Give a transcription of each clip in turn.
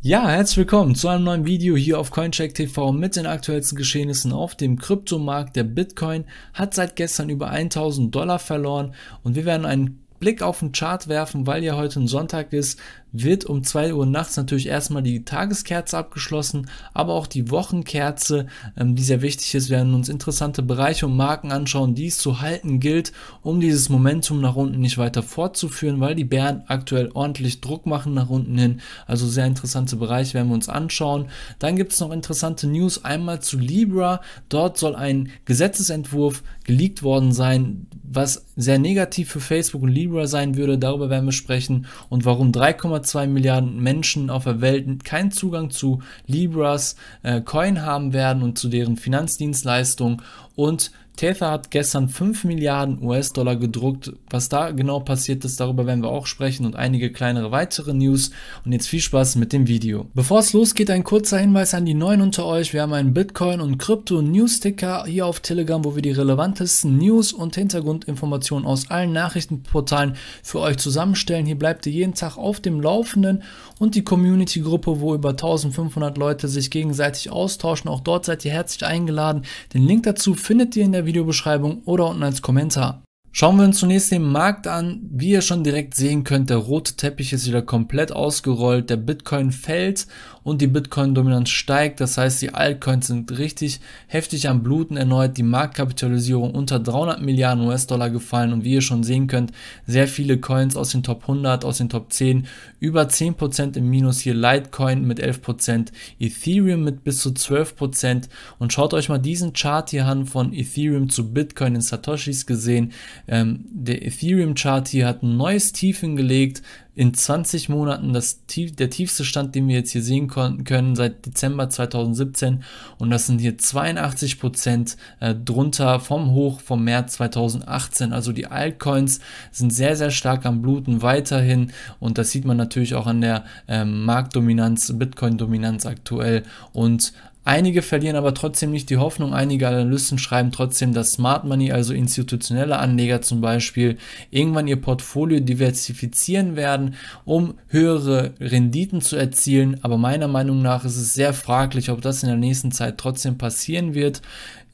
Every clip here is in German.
Ja, herzlich willkommen zu einem neuen Video hier auf Coincheck TV mit den aktuellsten Geschehnissen auf dem Kryptomarkt. Der Bitcoin hat seit gestern über 1000 Dollar verloren und wir werden einen Blick auf den Chart werfen, weil ja heute ein Sonntag ist, wird um 2 Uhr nachts natürlich erstmal die Tageskerze abgeschlossen, aber auch die Wochenkerze, ähm, die sehr wichtig ist. Wir werden uns interessante Bereiche und Marken anschauen, die es zu halten gilt, um dieses Momentum nach unten nicht weiter fortzuführen, weil die Bären aktuell ordentlich Druck machen nach unten hin. Also sehr interessante Bereiche werden wir uns anschauen. Dann gibt es noch interessante News einmal zu Libra. Dort soll ein Gesetzesentwurf geleakt worden sein, was sehr negativ für Facebook und Libra sein würde. Darüber werden wir sprechen und warum 3,7 1,2 Milliarden Menschen auf der Welt keinen Zugang zu Libras, äh, Coin haben werden und zu deren Finanzdienstleistungen und Tether hat gestern 5 Milliarden US-Dollar gedruckt. Was da genau passiert ist, darüber werden wir auch sprechen und einige kleinere weitere News. Und jetzt viel Spaß mit dem Video. Bevor es losgeht, ein kurzer Hinweis an die Neuen unter euch. Wir haben einen Bitcoin- und krypto news sticker hier auf Telegram, wo wir die relevantesten News und Hintergrundinformationen aus allen Nachrichtenportalen für euch zusammenstellen. Hier bleibt ihr jeden Tag auf dem Laufenden und die Community-Gruppe, wo über 1500 Leute sich gegenseitig austauschen. Auch dort seid ihr herzlich eingeladen. Den Link dazu findet ihr in der Videobeschreibung oder unten als Kommentar. Schauen wir uns zunächst den Markt an. Wie ihr schon direkt sehen könnt, der rote Teppich ist wieder komplett ausgerollt, der Bitcoin fällt und die Bitcoin-Dominanz steigt. Das heißt, die Altcoins sind richtig heftig am Bluten erneut. Die Marktkapitalisierung unter 300 Milliarden US-Dollar gefallen und wie ihr schon sehen könnt, sehr viele Coins aus den Top 100, aus den Top 10, über 10% im Minus. Hier Litecoin mit 11%, Ethereum mit bis zu 12% und schaut euch mal diesen Chart hier an von Ethereum zu Bitcoin in Satoshis gesehen ähm, der Ethereum-Chart hier hat ein neues Tief hingelegt. In 20 Monaten das Tief, der tiefste Stand, den wir jetzt hier sehen konnten, können seit Dezember 2017. Und das sind hier 82 Prozent äh, drunter vom Hoch vom März 2018. Also die Altcoins sind sehr, sehr stark am Bluten weiterhin. Und das sieht man natürlich auch an der ähm, Marktdominanz, Bitcoin-Dominanz aktuell und Einige verlieren aber trotzdem nicht die Hoffnung. Einige Analysten schreiben trotzdem, dass Smart Money, also institutionelle Anleger zum Beispiel, irgendwann ihr Portfolio diversifizieren werden, um höhere Renditen zu erzielen. Aber meiner Meinung nach ist es sehr fraglich, ob das in der nächsten Zeit trotzdem passieren wird.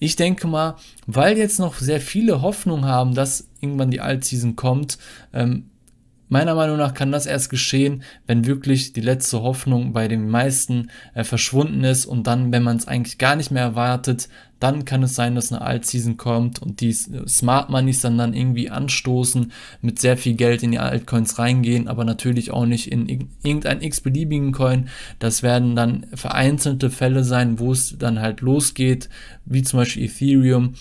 Ich denke mal, weil jetzt noch sehr viele Hoffnung haben, dass irgendwann die Altseason kommt, ähm, Meiner Meinung nach kann das erst geschehen, wenn wirklich die letzte Hoffnung bei den meisten äh, verschwunden ist und dann, wenn man es eigentlich gar nicht mehr erwartet, dann kann es sein, dass eine Altseason kommt und die äh, Smart Moneys dann dann irgendwie anstoßen, mit sehr viel Geld in die Altcoins reingehen, aber natürlich auch nicht in irgendeinen x-beliebigen Coin. Das werden dann vereinzelte Fälle sein, wo es dann halt losgeht, wie zum Beispiel Ethereum,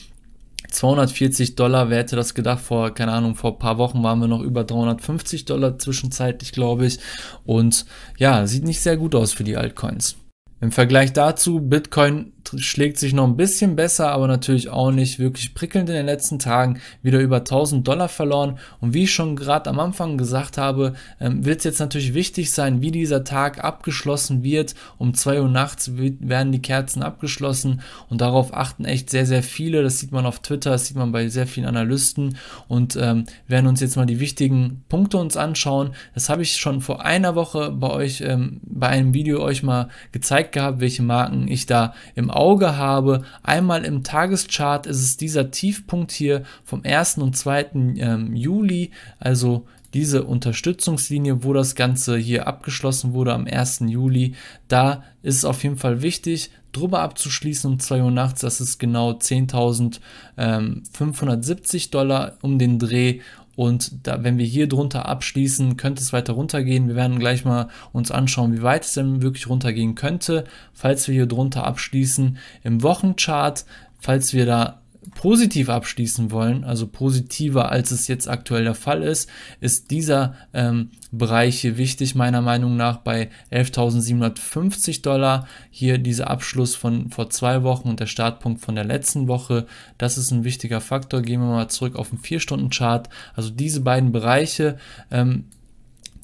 240 Dollar, wer hätte das gedacht? Vor, keine Ahnung, vor ein paar Wochen waren wir noch über 350 Dollar zwischenzeitlich, glaube ich. Und ja, sieht nicht sehr gut aus für die Altcoins. Im Vergleich dazu Bitcoin schlägt sich noch ein bisschen besser, aber natürlich auch nicht wirklich prickelnd in den letzten Tagen. Wieder über 1000 Dollar verloren. Und wie ich schon gerade am Anfang gesagt habe, ähm, wird es jetzt natürlich wichtig sein, wie dieser Tag abgeschlossen wird. Um 2 Uhr nachts werden die Kerzen abgeschlossen und darauf achten echt sehr, sehr viele. Das sieht man auf Twitter, das sieht man bei sehr vielen Analysten und ähm, werden uns jetzt mal die wichtigen Punkte uns anschauen. Das habe ich schon vor einer Woche bei euch, ähm, bei einem Video euch mal gezeigt gehabt, welche Marken ich da im Auge habe, einmal im Tageschart ist es dieser Tiefpunkt hier vom 1. und 2. Ähm, Juli, also diese Unterstützungslinie, wo das Ganze hier abgeschlossen wurde am 1. Juli, da ist es auf jeden Fall wichtig, drüber abzuschließen um 2 Uhr nachts. Das ist genau 10.570 Dollar um den Dreh. Und da, wenn wir hier drunter abschließen, könnte es weiter runtergehen. Wir werden gleich mal uns anschauen, wie weit es denn wirklich runtergehen könnte. Falls wir hier drunter abschließen im Wochenchart, falls wir da positiv abschließen wollen, also positiver als es jetzt aktuell der Fall ist, ist dieser ähm, Bereich hier wichtig, meiner Meinung nach bei 11.750 Dollar. Hier dieser Abschluss von vor zwei Wochen und der Startpunkt von der letzten Woche, das ist ein wichtiger Faktor. Gehen wir mal zurück auf den 4-Stunden-Chart. Also diese beiden Bereiche ähm,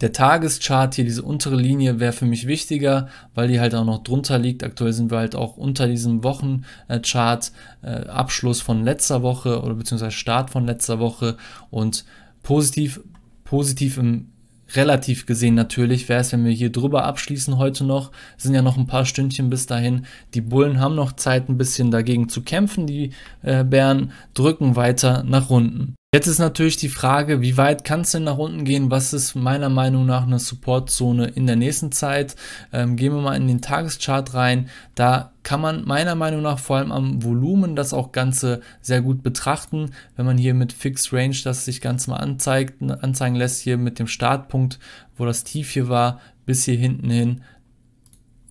der Tageschart hier, diese untere Linie wäre für mich wichtiger, weil die halt auch noch drunter liegt. Aktuell sind wir halt auch unter diesem Wochenchart, äh, Abschluss von letzter Woche oder beziehungsweise Start von letzter Woche und positiv, positiv im relativ gesehen natürlich wäre es, wenn wir hier drüber abschließen heute noch. Sind ja noch ein paar Stündchen bis dahin. Die Bullen haben noch Zeit, ein bisschen dagegen zu kämpfen. Die äh, Bären drücken weiter nach unten. Jetzt ist natürlich die Frage, wie weit kann es denn nach unten gehen? Was ist meiner Meinung nach eine Supportzone in der nächsten Zeit? Ähm, gehen wir mal in den Tageschart rein. Da kann man meiner Meinung nach vor allem am Volumen das auch Ganze sehr gut betrachten. Wenn man hier mit Fixed Range das sich ganz mal anzeigt, anzeigen lässt, hier mit dem Startpunkt, wo das Tief hier war, bis hier hinten hin,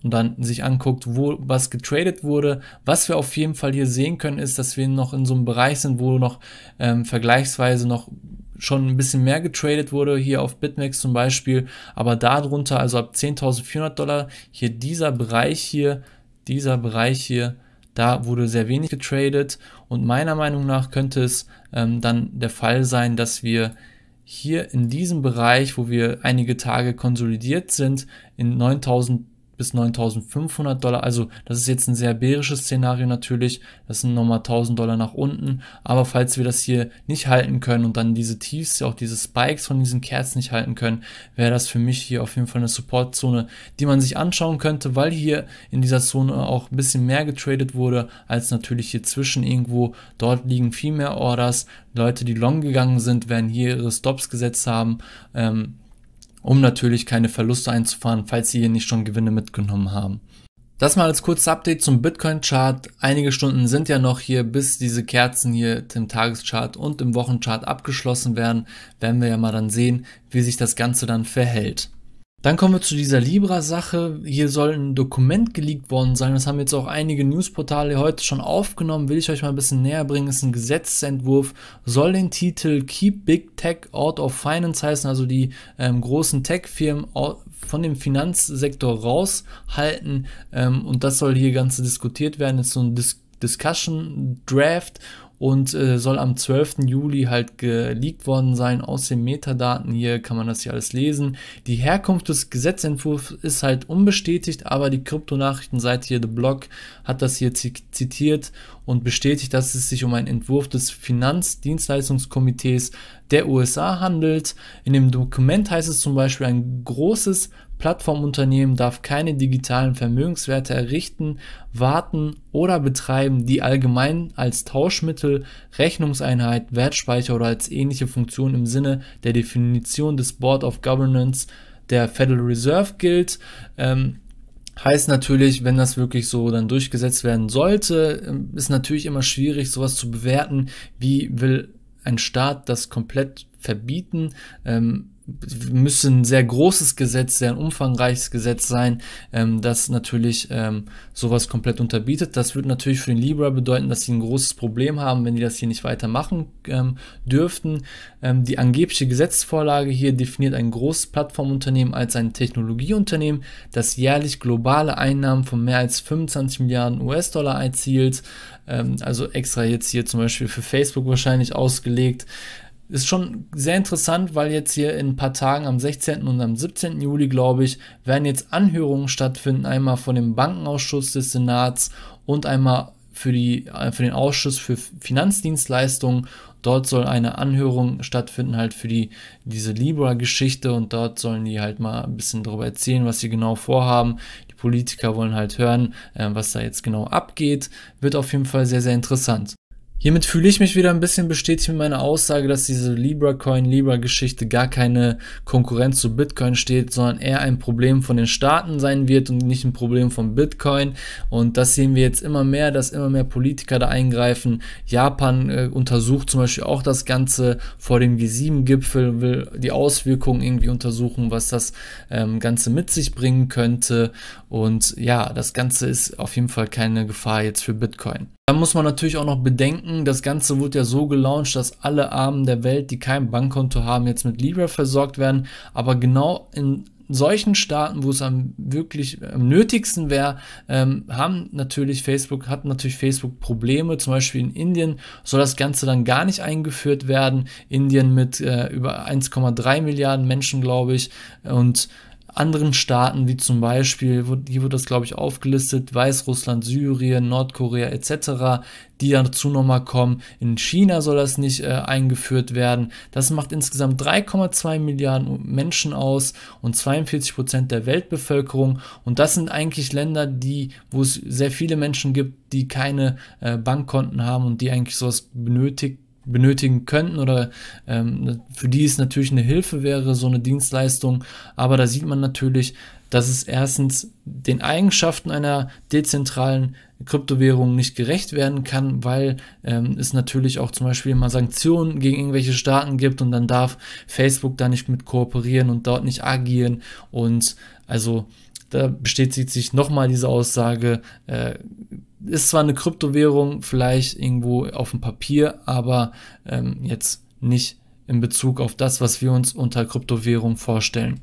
und dann sich anguckt, wo was getradet wurde. Was wir auf jeden Fall hier sehen können, ist, dass wir noch in so einem Bereich sind, wo noch ähm, vergleichsweise noch schon ein bisschen mehr getradet wurde, hier auf BitMEX zum Beispiel, aber darunter, also ab 10.400 Dollar, hier dieser Bereich hier, dieser Bereich hier, da wurde sehr wenig getradet und meiner Meinung nach könnte es ähm, dann der Fall sein, dass wir hier in diesem Bereich, wo wir einige Tage konsolidiert sind, in 9000 bis 9500 Dollar. Also das ist jetzt ein sehr bärisches Szenario natürlich. Das sind nochmal 1000 Dollar nach unten. Aber falls wir das hier nicht halten können und dann diese Tiefs, auch diese Spikes von diesen Kerzen nicht halten können, wäre das für mich hier auf jeden Fall eine Supportzone, die man sich anschauen könnte, weil hier in dieser Zone auch ein bisschen mehr getradet wurde als natürlich hier zwischen irgendwo. Dort liegen viel mehr Orders. Leute, die long gegangen sind, werden hier ihre Stops gesetzt haben. Ähm, um natürlich keine Verluste einzufahren, falls Sie hier nicht schon Gewinne mitgenommen haben. Das mal als kurzes Update zum Bitcoin-Chart. Einige Stunden sind ja noch hier, bis diese Kerzen hier im Tageschart und im Wochenchart abgeschlossen werden. Werden wir ja mal dann sehen, wie sich das Ganze dann verhält. Dann kommen wir zu dieser Libra-Sache. Hier soll ein Dokument geleakt worden sein. Das haben jetzt auch einige Newsportale heute schon aufgenommen. Will ich euch mal ein bisschen näher bringen. Das ist ein Gesetzentwurf. Soll den Titel Keep Big Tech Out of Finance heißen, also die ähm, großen Tech-Firmen von dem Finanzsektor raushalten. Ähm, und das soll hier ganz diskutiert werden. Das ist so ein Dis Discussion Draft und äh, soll am 12. Juli halt geleakt worden sein. Aus den Metadaten hier kann man das hier alles lesen. Die Herkunft des Gesetzentwurfs ist halt unbestätigt, aber die Kryptonachrichtenseite hier, The Blog, hat das hier zitiert und bestätigt, dass es sich um einen Entwurf des Finanzdienstleistungskomitees der USA handelt. In dem Dokument heißt es zum Beispiel, ein großes Plattformunternehmen darf keine digitalen Vermögenswerte errichten, warten oder betreiben, die allgemein als Tauschmittel, Rechnungseinheit, Wertspeicher oder als ähnliche Funktion im Sinne der Definition des Board of Governance der Federal Reserve gilt. Ähm, Heißt natürlich, wenn das wirklich so dann durchgesetzt werden sollte, ähm, ist natürlich immer schwierig, sowas zu bewerten. Wie will ein Staat das komplett verbieten? Ähm, müsste ein sehr großes Gesetz, sehr ein umfangreiches Gesetz sein, ähm, das natürlich ähm, sowas komplett unterbietet. Das würde natürlich für den Libra bedeuten, dass sie ein großes Problem haben, wenn die das hier nicht weitermachen ähm, dürften. Ähm, die angebliche Gesetzesvorlage hier definiert ein großes Plattformunternehmen als ein Technologieunternehmen, das jährlich globale Einnahmen von mehr als 25 Milliarden US-Dollar erzielt. Ähm, also extra jetzt hier zum Beispiel für Facebook wahrscheinlich ausgelegt ist schon sehr interessant, weil jetzt hier in ein paar Tagen am 16. und am 17. Juli, glaube ich, werden jetzt Anhörungen stattfinden, einmal von dem Bankenausschuss des Senats und einmal für, die, äh, für den Ausschuss für Finanzdienstleistungen. Dort soll eine Anhörung stattfinden, halt für die, diese Libra-Geschichte und dort sollen die halt mal ein bisschen darüber erzählen, was sie genau vorhaben. Die Politiker wollen halt hören, äh, was da jetzt genau abgeht. Wird auf jeden Fall sehr, sehr interessant. Hiermit fühle ich mich wieder ein bisschen bestätigt mit meiner Aussage, dass diese Libra-Coin-Libra-Geschichte gar keine Konkurrenz zu Bitcoin steht, sondern eher ein Problem von den Staaten sein wird und nicht ein Problem von Bitcoin. Und das sehen wir jetzt immer mehr, dass immer mehr Politiker da eingreifen. Japan äh, untersucht zum Beispiel auch das Ganze vor dem G7-Gipfel, will die Auswirkungen irgendwie untersuchen, was das ähm, Ganze mit sich bringen könnte. Und ja, das Ganze ist auf jeden Fall keine Gefahr jetzt für Bitcoin. Dann muss man natürlich auch noch bedenken, das Ganze wurde ja so gelauncht, dass alle Armen der Welt, die kein Bankkonto haben, jetzt mit Libra versorgt werden. Aber genau in solchen Staaten, wo es am wirklich am nötigsten wäre, ähm, haben natürlich Facebook, hat natürlich Facebook Probleme. Zum Beispiel in Indien soll das Ganze dann gar nicht eingeführt werden. Indien mit äh, über 1,3 Milliarden Menschen, glaube ich. Und anderen Staaten, wie zum Beispiel, hier wird das glaube ich aufgelistet, Weißrussland, Syrien, Nordkorea etc., die dazu nochmal kommen. In China soll das nicht äh, eingeführt werden. Das macht insgesamt 3,2 Milliarden Menschen aus und 42 Prozent der Weltbevölkerung. Und das sind eigentlich Länder, die, wo es sehr viele Menschen gibt, die keine äh, Bankkonten haben und die eigentlich sowas benötigen benötigen könnten oder ähm, ne, für die es natürlich eine Hilfe wäre, so eine Dienstleistung. Aber da sieht man natürlich, dass es erstens den Eigenschaften einer dezentralen Kryptowährung nicht gerecht werden kann, weil ähm, es natürlich auch zum Beispiel mal Sanktionen gegen irgendwelche Staaten gibt und dann darf Facebook da nicht mit kooperieren und dort nicht agieren und also da bestätigt sich nochmal diese Aussage. Äh, ist zwar eine Kryptowährung, vielleicht irgendwo auf dem Papier, aber ähm, jetzt nicht in Bezug auf das, was wir uns unter Kryptowährung vorstellen.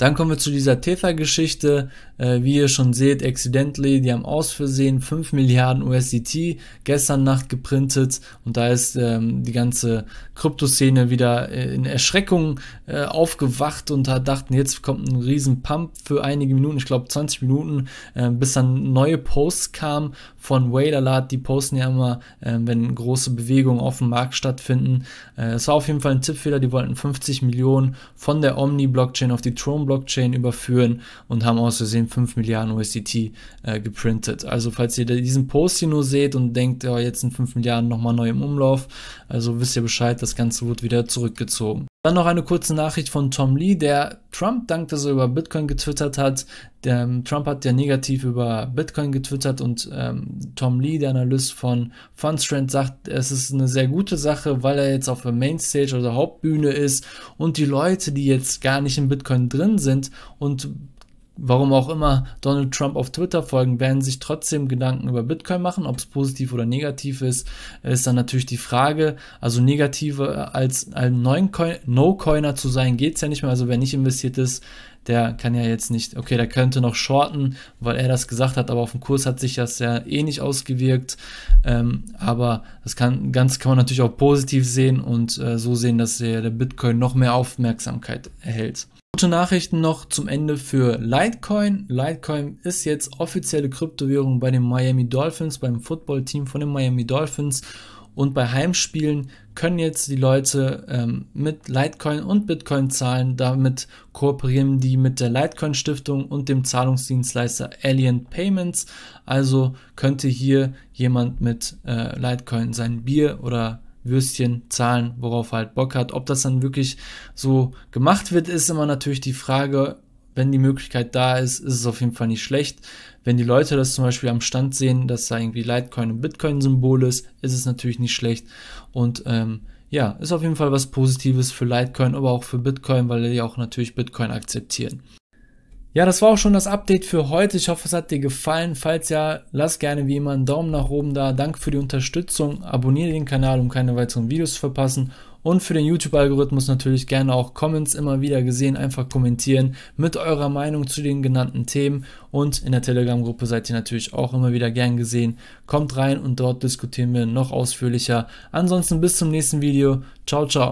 Dann kommen wir zu dieser Tether-Geschichte. Äh, wie ihr schon seht, accidentally, die haben aus Versehen 5 Milliarden USDT gestern Nacht geprintet und da ist ähm, die ganze Kryptoszene wieder äh, in Erschreckung äh, aufgewacht und hat dachten, jetzt kommt ein riesen Pump für einige Minuten, ich glaube 20 Minuten, äh, bis dann neue Posts kamen von Wailerlat, die posten ja immer, äh, wenn große Bewegungen auf dem Markt stattfinden. Äh, es äh, war auf jeden Fall ein Tippfehler, die wollten 50 Millionen von der Omni-Blockchain auf die Tron-Blockchain überführen und haben aus Versehen 5 Milliarden USDT äh, geprintet. Also falls ihr diesen Post hier nur seht und denkt, ja, jetzt sind 5 Milliarden nochmal neu im Umlauf, also wisst ihr Bescheid, das Ganze wurde wieder zurückgezogen. Dann noch eine kurze Nachricht von Tom Lee, der Trump dankt, dass er über Bitcoin getwittert hat. Der, ähm, Trump hat ja negativ über Bitcoin getwittert und ähm, Tom Lee, der Analyst von Fundstrand, sagt, es ist eine sehr gute Sache, weil er jetzt auf der Mainstage oder also Hauptbühne ist und die Leute, die jetzt gar nicht in Bitcoin drin sind und warum auch immer, Donald Trump auf Twitter folgen, werden sich trotzdem Gedanken über Bitcoin machen. Ob es positiv oder negativ ist, ist dann natürlich die Frage. Also negative äh, als ein No-Coiner zu sein, geht es ja nicht mehr. Also wer nicht investiert ist, der kann ja jetzt nicht, okay, der könnte noch shorten, weil er das gesagt hat, aber auf dem Kurs hat sich das ja eh nicht ausgewirkt. Ähm, aber das kann, Ganze kann man natürlich auch positiv sehen und äh, so sehen, dass der Bitcoin noch mehr Aufmerksamkeit erhält. Gute Nachrichten noch zum Ende für Litecoin. Litecoin ist jetzt offizielle Kryptowährung bei den Miami Dolphins, beim Footballteam von den Miami Dolphins. Und bei Heimspielen können jetzt die Leute ähm, mit Litecoin und Bitcoin zahlen. Damit kooperieren die mit der Litecoin Stiftung und dem Zahlungsdienstleister Alien Payments. Also könnte hier jemand mit äh, Litecoin sein Bier oder Würstchen zahlen, worauf er halt Bock hat. Ob das dann wirklich so gemacht wird, ist immer natürlich die Frage. Wenn die Möglichkeit da ist, ist es auf jeden Fall nicht schlecht. Wenn die Leute das zum Beispiel am Stand sehen, dass da irgendwie Litecoin und Bitcoin-Symbol ist, ist es natürlich nicht schlecht. Und ähm, ja, ist auf jeden Fall was Positives für Litecoin, aber auch für Bitcoin, weil die auch natürlich Bitcoin akzeptieren. Ja, das war auch schon das Update für heute. Ich hoffe, es hat dir gefallen. Falls ja, lass gerne wie immer einen Daumen nach oben da. Danke für die Unterstützung. Abonniere den Kanal, um keine weiteren Videos zu verpassen. Und für den YouTube-Algorithmus natürlich gerne auch Comments immer wieder gesehen. Einfach kommentieren mit eurer Meinung zu den genannten Themen. Und in der Telegram-Gruppe seid ihr natürlich auch immer wieder gern gesehen. Kommt rein und dort diskutieren wir noch ausführlicher. Ansonsten bis zum nächsten Video. Ciao, ciao.